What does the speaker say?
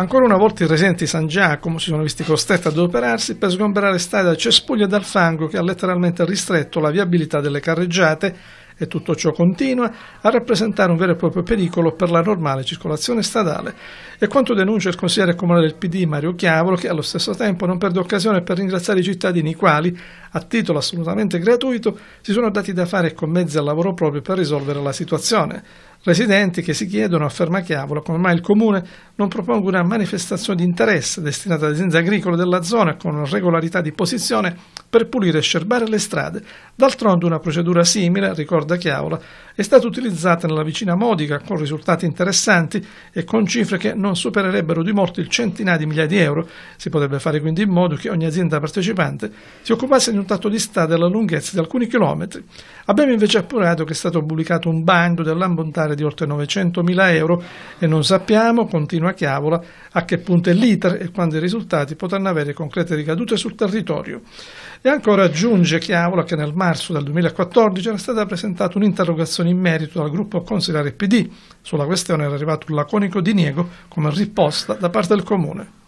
Ancora una volta i resenti San Giacomo si sono visti costretti ad adoperarsi per sgomberare strade da cespuglio dal fango che ha letteralmente ristretto la viabilità delle carreggiate e tutto ciò continua a rappresentare un vero e proprio pericolo per la normale circolazione stradale. E quanto denuncia il consigliere comunale del PD Mario Chiavolo che allo stesso tempo non perde occasione per ringraziare i cittadini i quali, a titolo assolutamente gratuito, si sono dati da fare con mezzi al lavoro proprio per risolvere la situazione. Residenti che si chiedono a Fermachiavola come mai il comune non proponga una manifestazione di interesse destinata ad aziende agricole della zona con regolarità di posizione per pulire e scerbare le strade. D'altronde una procedura simile, ricorda Chiavola, è stata utilizzata nella vicina Modica con risultati interessanti e con cifre che non supererebbero di morti il centinaio di migliaia di euro. Si potrebbe fare quindi in modo che ogni azienda partecipante si occupasse di notato di strada alla lunghezza di alcuni chilometri. Abbiamo invece appurato che è stato pubblicato un bando dell'ambontare di oltre 900.000 euro e non sappiamo, continua Chiavola, a che punto è l'iter e quando i risultati potranno avere concrete ricadute sul territorio. E ancora aggiunge Chiavola che nel marzo del 2014 era stata presentata un'interrogazione in merito dal gruppo consigliere PD. Sulla questione era arrivato un laconico diniego come risposta da parte del Comune.